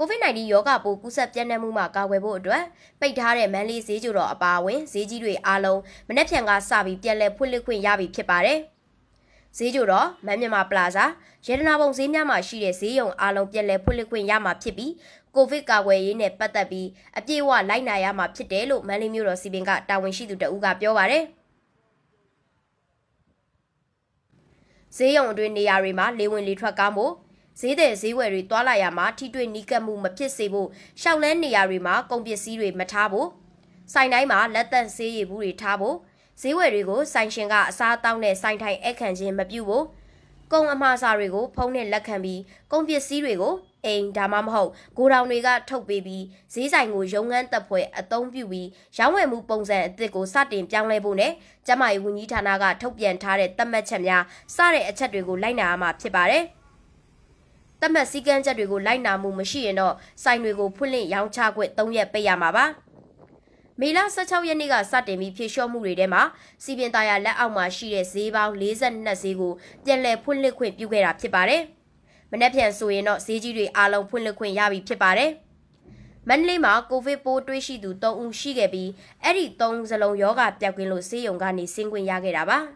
COVID-19 ရောဂါပိုးကူးစက်ပြန့်နှံ့မှုမှကာကွယ်ဖို့အတွက်ပိတ်ထားတဲ့မန္တလေးဈေးကြိုတော်အပါအဝင်ဈေးကြီးတွေအားလုံးမနေ့ဖြန်ကစပြီးပြန်လည်ဖွင့်လှစ်ခွင့်ရပြီဖြစ်ပါတယ်။ဈေးကြိုတော်မန်းမြမာပလာဇာရတနာပုံဈေးများမှာရှိတဲ့ဈေးရုံအားလုံးပြန်လည်ဖွင့်လှစ်ခွင့်ရမှာဖြစ်ပြီးကိုဗစ်ကာကွယ်ရေးနဲ့ပတ်သက်ပြီးအပြည့်အဝလိုက်နာရမှာဖြစ်တယ်လို့မန္တလေးမြို့တော်စီပင်ကတာဝန်ရှိသူတဦးကပြောပါရယ်ဈေးရုံအတွင်းနေရာတွေမှာလေဝင်လေထွက်ကောင်းဖို့ဈေးသည်ဈေးဝယ်တွေတွာလာရမှာထိတွေ့နီးကပ်မှုမဖြစ်စေဖို့ရှောက်လန်းနေရာတွေမှာကုန်ပစ္စည်းတွေမထားဖို့ဆိုင်တိုင်းမှာလက်တန့်ဈေးရည်ဘူးတွေထားဖို့ဈေးဝယ်တွေကိုဆိုင်ရှင်ကအစားအသောက်နဲ့ဆိုင်ထိုင်အခန့်ချင်းမပြုတ်ဖို့ကုန်အမှားစာတွေကိုဖုံးနဲ့လက်ခံပြီးကုန်ပစ္စည်းတွေကိုအိမ်ဒါမှမဟုတ်ဂိုဒေါင်တွေက ထုတ်ပေးပြီးဈေးဆိုင်ကိုရုံငန်းတပ်ဖွဲ့အသုံးပြုပြီးရောင်းဝယ်မှုပုံစံအသစ်ကိုစတင်ပြောင်းလဲဖို့နဲ့ကျမ၏ဝန်ကြီးဌာနကထုတ်ပြန်ထားတဲ့သတ်မှတ်ချက်များစတဲ့အချက်တွေကိုလိုက်နာရမှာဖြစ်ပါတယ်။သတ်မှတ်စည်းကမ်းချက်တွေကိုလိုက်နာမှုမရှိရင်တော့ဆိုင်တွေကိုဖွင့်လှစ်ရောင်းချခွင့်၃ရက်ပိတ်ရမှာပါမေလ16ရက်နေ့ကစတင်ပြီးဖြည့်လျှော့မှုတွေထဲမှာစီပင်သားရလက်အောက်မှာရှိတဲ့ဈေးပေါင်း42ဈေးကိုပြန်လည်ဖွင့်လှစ်ခွင့်ပြုခဲ့တာဖြစ်ပါတယ်။မနေ့ပြန်ဆိုရင်တော့ဈေးကြီးတွေအားလုံးဖွင့်လှစ်ခွင့်ရပြီဖြစ်ပါတယ်။မန္တလေးမှာကိုဗစ်ပိုးတွေ့ရှိသူ3ဦးရှိခဲ့ပြီးအဲ့ဒီ3ဦးစလုံးရောဂါပြောက်ကင်းလို့ဆေးရုံကနေဆင်းခွင့်ရခဲ့တာပါ။